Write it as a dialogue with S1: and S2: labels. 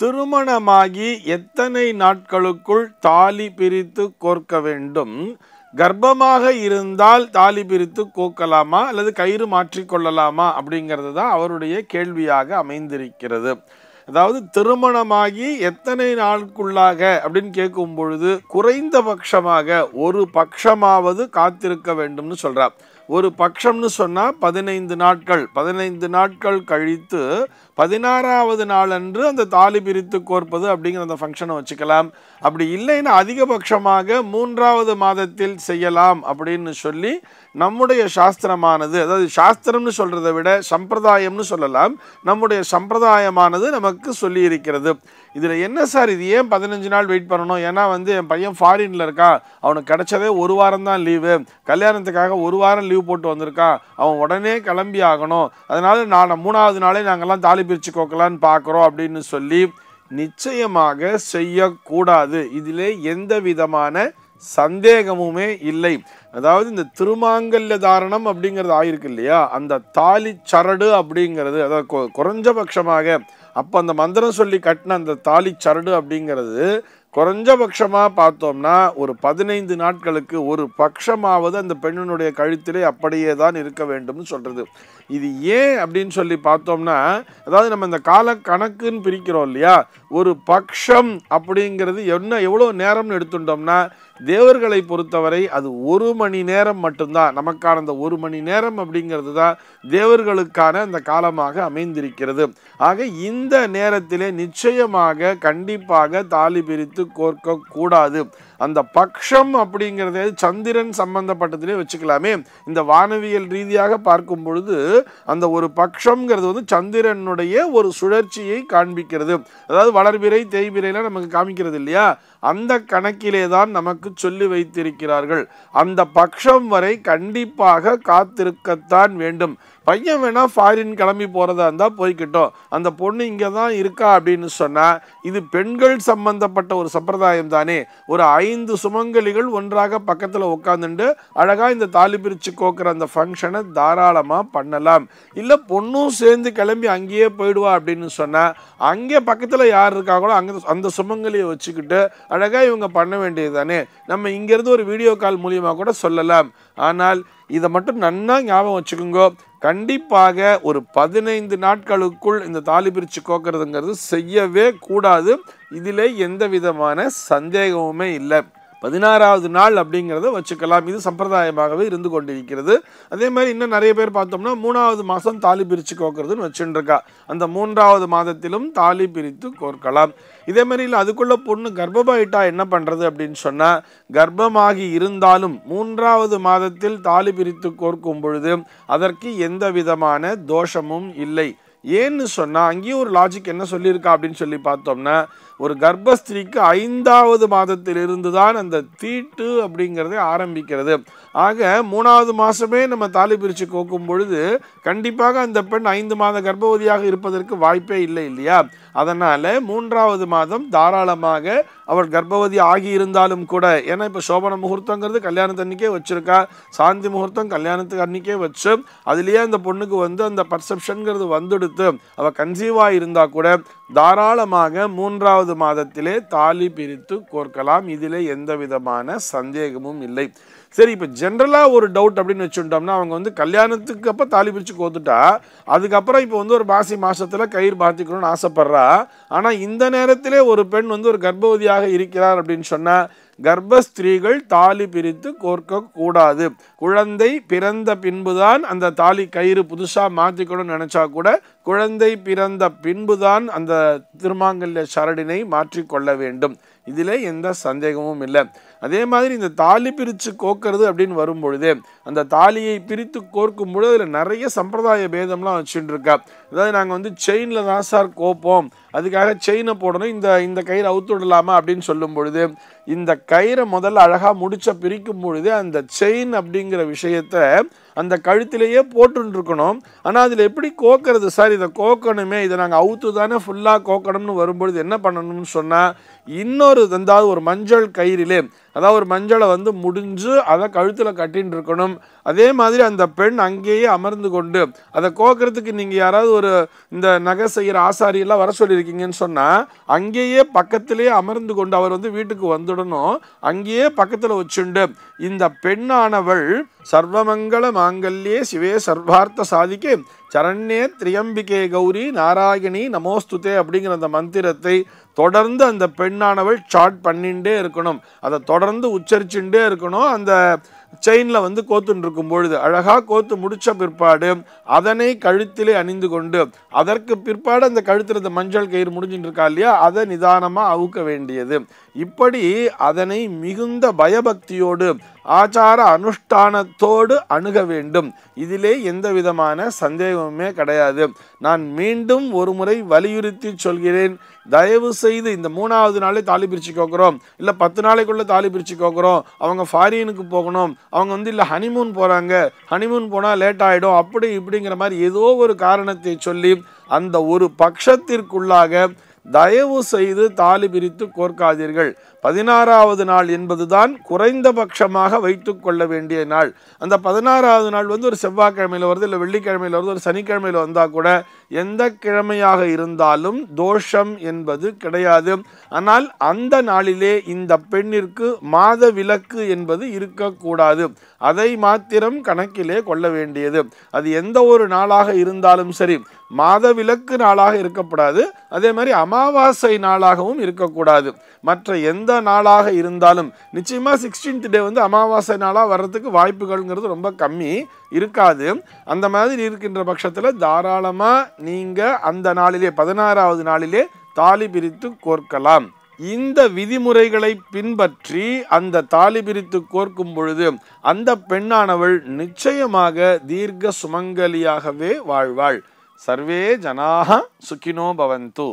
S1: திருமணமாகி எத்தனை நாட்களுக்குள் தாலி பிரித்து கோர்க்க வேண்டும் கர்ப்பமாக இருந்தால் தாலி பிரித்து கோக்கலாமா அல்லது கயிறு மாற்றிக்கொள்ளலாமா அப்படிங்கிறது தான் அவருடைய கேள்வியாக அமைந்திருக்கிறது அதாவது திருமணமாகி எத்தனை நாளுக்குள்ளாக அப்படின்னு கேட்கும் பொழுது குறைந்த பட்சமாக ஒரு பட்சமாவது காத்திருக்க வேண்டும்னு சொல்கிறார் ஒரு பட்சம்னு சொன்னால் பதினைந்து நாட்கள் பதினைந்து நாட்கள் கழித்து பதினாறாவது நாள் அன்று அந்த தாலி பிரித்து கோர்ப்பது அப்படிங்கிற அந்த ஃபங்க்ஷனை வச்சுக்கலாம் அப்படி இல்லைன்னா அதிகபட்சமாக மூன்றாவது மாதத்தில் செய்யலாம் அப்படின்னு சொல்லி நம்முடைய சாஸ்திரமானது அதாவது சாஸ்திரம்னு சொல்கிறத விட சம்பிரதாயம்னு சொல்லலாம் நம்முடைய சம்பிரதாயமானது நமக்கு சொல்லியிருக்கிறது இதில் என்ன சார் இது ஏன் பதினஞ்சு நாள் வெயிட் பண்ணணும் ஏன்னா வந்து என் பையன் ஃபாரினில் இருக்கான் அவனுக்கு கிடச்சதே ஒரு வாரம் தான் லீவு கல்யாணத்துக்காக ஒரு வாரம் லீவ் போட்டு வந்திருக்கான் அவன் உடனே கிளம்பி ஆகணும் அதனால் நான் மூணாவது நாளே நாங்கள்லாம் தாலி பிரித்து கோக்கலான்னு பார்க்குறோம் அப்படின்னு சொல்லி நிச்சயமாக செய்யக்கூடாது இதிலே எந்த விதமான சந்தேகமுமே இல்லை அதாவது இந்த திருமாங்கல்ய தாரணம் அப்படிங்கிறது ஆயிருக்கு இல்லையா அந்த தாலி சரடு அப்படிங்கிறது அதாவது குறைஞ்சபட்சமாக அப்போ அந்த மந்திரம் சொல்லி கட்டின அந்த தாலி சரடு அப்படிங்கிறது குறைஞ்சபட்சமாக பார்த்தோம்னா ஒரு பதினைந்து நாட்களுக்கு ஒரு பட்சமாவது அந்த பெண்ணினுடைய கழுத்திலே அப்படியே தான் இருக்க வேண்டும்னு சொல்கிறது இது ஏன் அப்படின்னு சொல்லி பார்த்தோம்னா அதாவது நம்ம இந்த கால கணக்குன்னு பிரிக்கிறோம் இல்லையா ஒரு பக்ஷம் அப்படிங்கிறது என்ன எவ்வளோ நேரம்னு எடுத்துட்டோம்னா தேவர்களை பொறுத்தவரை அது ஒரு மணி நேரம் மட்டும்தான் நமக்கான அந்த ஒரு மணி நேரம் அப்படிங்கிறது தான் தேவர்களுக்கான அந்த காலமாக அமைந்திருக்கிறது ஆக இந்த நேரத்திலே நிச்சயமாக கண்டிப்பாக தாலி பிரித்து கோர்க்கக்கூடாது அந்த பக்ஷம் அப்படிங்கிறத சந்திரன் சம்பந்தப்பட்டதுலேயே வச்சுக்கலாமே இந்த வானவியல் ரீதியாக பார்க்கும் பொழுது அந்த ஒரு பக்ஷங்கிறது வந்து சந்திரனுடைய ஒரு சுழற்சியை காண்பிக்கிறது அதாவது வளர்பிறை தேய்பிரைலாம் நமக்கு காமிக்கிறது இல்லையா அந்த கணக்கிலே தான் நமக்கு சொல்லி வைத்திருக்கிறார்கள் அந்த பட்சம் வரை கண்டிப்பாக காத்திருக்கத்தான் வேண்டும் பையன் வேணால் ஃபாரின் கிளம்பி போகிறதா இருந்தால் போய்கிட்டோம் அந்த பொண்ணு இங்கே தான் இருக்கா அப்படின்னு சொன்னால் இது பெண்கள் சம்பந்தப்பட்ட ஒரு சம்பிரதாயம் தானே ஒரு ஐந்து சுமங்கலிகள் ஒன்றாக பக்கத்தில் உட்காந்துட்டு அழகாக இந்த தாலி பிரித்து கோக்குற அந்த ஃபங்க்ஷனை தாராளமாக பண்ணலாம் இல்லை பொண்ணும் சேர்ந்து கிளம்பி அங்கேயே போயிடுவா அப்படின்னு சொன்னால் அங்கே பக்கத்தில் யார் இருக்காங்களோ அங்கே அந்த சுமங்கலியை வச்சுக்கிட்டு அழகாக இவங்க பண்ண வேண்டியது தானே நம்ம இங்கேருந்து ஒரு வீடியோ கால் மூலியமாக கூட சொல்லலாம் ஆனால் இதை மட்டும் நன்னா ஞாபகம் வச்சுக்கோங்கோ கண்டிப்பாக ஒரு பதினைந்து நாட்களுக்குள் இந்த தாலி பிரித்து கோக்கிறதுங்கிறது செய்யவே கூடாது இதிலே எந்த விதமான சந்தேகமுமே இல்லை பதினாறாவது நாள் அப்படிங்கிறத வச்சுக்கலாம் இது சம்பிரதாயமாகவே இருந்து கொண்டிருக்கிறது அதே மாதிரி இன்னும் நிறைய பேர் பார்த்தோம்னா மூணாவது மாதம் தாலி பிரித்து கோக்கிறதுன்னு வச்சுட்டுருக்கா அந்த மூன்றாவது மாதத்திலும் தாலி பிரித்து கோர்க்கலாம் இதே மாதிரி இல்லை அதுக்குள்ளே பொண்ணு கர்ப்பமாயிட்டா என்ன பண்ணுறது அப்படின்னு சொன்னால் கர்ப்பமாகி இருந்தாலும் மூன்றாவது மாதத்தில் தாலி பிரித்து கோர்க்கும் பொழுது அதற்கு எந்த விதமான தோஷமும் இல்லை ஏன்னு சொன்னால் அங்கேயும் ஒரு லாஜிக் என்ன சொல்லியிருக்கா அப்படின்னு சொல்லி பார்த்தோம்னா ஒரு கர்ப்பஸ்திரிக்கு ஐந்தாவது மாதத்திலிருந்து தான் அந்த தீட்டு அப்படிங்கிறதே ஆரம்பிக்கிறது ஆக மூணாவது மாதமே நம்ம தாலி பிரித்து கோக்கும் பொழுது கண்டிப்பாக அந்த பெண் ஐந்து மாத கர்ப்பவதியாக இருப்பதற்கு வாய்ப்பே இல்லை இல்லையா அதனால் மூன்றாவது மாதம் தாராளமாக அவள் கர்ப்பவதி ஆகியிருந்தாலும் கூட ஏன்னா இப்போ சோபன முகூர்த்தங்கிறது கல்யாணத்தன்னிக்கே வச்சுருக்கா சாந்தி முகூர்த்தம் கல்யாணத்துக்கு அன்றைக்கே வச்சு அதுலேயே அந்த பொண்ணுக்கு வந்து அந்த பர்செப்ஷனுங்கிறது வந்துடுத்து அவள் கன்சீவாக இருந்தால் கூட தாராளமாக மூன்றாவது மாதத்திலே தாலி பிரித்து கோர்க்கலாம் இதில் எந்த விதமான சந்தேகமும் இல்லை சரி இப்போ ஜென்ரலாக ஒரு டவுட் அப்படின்னு வச்சுட்டோம்னா அவங்க வந்து கல்யாணத்துக்கு அப்போ தாலி பிரித்து கோத்துட்டா அதுக்கப்புறம் இப்போ வந்து ஒரு மாசி மாதத்தில் கயிறு பாத்திக்கணும்னு ஆசைப்பட்றா ஆனால் இந்த நேரத்திலே ஒரு பெண் வந்து ஒரு கர்ப்பவதியாக இருக்கிறார் அப்படின்னு சொன்னால் கர்ப்பஸ்திரீகள் தாலி பிரித்து கோர்க்கக்கூடாது குழந்தை பிறந்த பின்புதான் அந்த தாலி கயிறு புதுசாக மாற்றிக்கணும்னு நினச்சா கூட குழந்தை பிறந்த பின்புதான் அந்த திருமாங்கல்ய சரடினை மாற்றிக்கொள்ள வேண்டும் இதில் எந்த சந்தேகமும் இல்லை அதே மாதிரி இந்த தாலி பிரித்து கோக்கிறது அப்படின்னு வரும்பொழுது அந்த தாலியை பிரித்து கோர்க்கும் பொழுது அதில் நிறைய சம்பிரதாய பேதம்லாம் வச்சுட்டு இருக்கா அதாவது நாங்கள் வந்து செயினில் தான் சார் கோப்போம் அதுக்காக செயினை போடணும் இந்த இந்த கயிறு அவுத்து விடலாமா அப்படின்னு சொல்லும் பொழுது இந்த கயிறை முதல்ல அழகாக முடிச்ச பிரிக்கும் பொழுது அந்த செயின் அப்படிங்கிற விஷயத்த அந்த கழுத்திலேயே போட்டுருக்கணும் ஆனால் அதில் எப்படி கோக்கிறது சார் இதை கோக்கணுமே இதை நாங்கள் அவுத்து தானே ஃபுல்லாக கோக்கணும்னு வரும்பொழுது என்ன பண்ணணும்னு சொன்னால் இன்னொரு தந்தாவது ஒரு மஞ்சள் கயிறிலே அதாவது ஒரு மஞ்சளை வந்து முடிஞ்சு அதை கழுத்தில் கட்டின்னு இருக்கணும் அதே மாதிரி அந்த பெண் அங்கேயே அமர்ந்து கொண்டு அதை கோக்கிறதுக்கு நீங்கள் யாராவது ஒரு இந்த நகை செய்கிற ஆசாரியெல்லாம் வர சொல்லியிருக்கீங்கன்னு சொன்னால் அங்கேயே பக்கத்திலே அமர்ந்து கொண்டு அவர் வந்து வீட்டுக்கு வந்துடணும் அங்கேயே பக்கத்தில் வச்சுண்டு இந்த பெண்ணானவள் சர்வமங்கள மாங்கல்யே சிவே சர்வார்த்த சாதிக்கு சரண்யே திரியம்பிகே கௌரி நாராயணி நமோஸ்துதே அப்படிங்கிற அந்த மந்திரத்தை தொடர்ந்து அந்த பெண்ணானவள் சாட் பண்ணிகிட்டே இருக்கணும் அதை தொடர்ந்து உச்சரிச்சுட்டே இருக்கணும் அந்த செயினில் வந்து கோத்துன்றிருக்கும் பொழுது அழகாக கோத்து முடித்த பிற்பாடு அதனை கழுத்திலே அணிந்து கொண்டு அதற்கு பிற்பாடு அந்த கழுத்தில் அந்த மஞ்சள் கயிறு முடிஞ்சுட்டு இருக்கா இல்லையா அதை நிதானமாக அவுக்க வேண்டியது இப்படி அதனை மிகுந்த பயபக்தியோடு ஆச்சார அனுஷ்டானத்தோடு அணுக வேண்டும் இதிலே எந்த விதமான சந்தேகமுமே கிடையாது நான் மீண்டும் ஒரு முறை வலியுறுத்தி சொல்கிறேன் தயவு செய்து இந்த மூணாவது நாளே தாலி பிரித்து கோக்குறோம் இல்லை பத்து நாளைக்குள்ளே தாலி பிரித்து கோக்குறோம் அவங்க ஃபாரினுக்கு போகணும் அவங்க வந்து இல்லை ஹனிமூன் போகிறாங்க ஹனிமூன் போனால் லேட் ஆகிடும் அப்படி இப்படிங்கிற மாதிரி ஏதோ ஒரு காரணத்தை சொல்லி அந்த ஒரு பட்சத்திற்குள்ளாக தயவு செய்து தாலி பிரித்து கோர்க்காதீர்கள் பதினாறாவது நாள் என்பதுதான் குறைந்தபட்சமாக வைத்து கொள்ள வேண்டிய நாள் அந்த பதினாறாவது நாள் வந்து ஒரு செவ்வாய்க்கிழமையில் வருது இல்லை வெள்ளிக்கிழமையில் வருது ஒரு சனிக்கிழமையில் வந்தால் கூட எந்த கிழமையாக இருந்தாலும் தோஷம் என்பது கிடையாது ஆனால் அந்த நாளிலே இந்த பெண்ணிற்கு மாத விலக்கு என்பது இருக்கக்கூடாது அதை மாத்திரம் கணக்கிலே கொள்ள வேண்டியது அது எந்த ஒரு நாளாக இருந்தாலும் சரி மாத நாளாக இருக்கக்கூடாது அதே மாதிரி அமாவாசை நாளாகவும் இருக்கக்கூடாது மற்ற எந்த நாளாக இருந்தாலும் நிச்சயமாக சிக்ஸ்டீன்த் டே வந்து அமாவாசை நாளாக வர்றதுக்கு வாய்ப்புகள்ங்கிறது ரொம்ப கம்மி இருக்காது அந்த மாதிரி இருக்கின்ற பட்சத்தில் தாராளமாக நீங்கள் அந்த நாளிலே பதினாறாவது நாளிலே தாலி பிரித்து கோர்க்கலாம் இந்த விதிமுறைகளை பின்பற்றி அந்த தாலி பிரித்து கோர்க்கும் பொழுது அந்த பெண்ணானவள் நிச்சயமாக தீர்க்க சுமங்கலியாகவே வாழ்வாள் सर्वे जनाः सुखिनो भवन्तु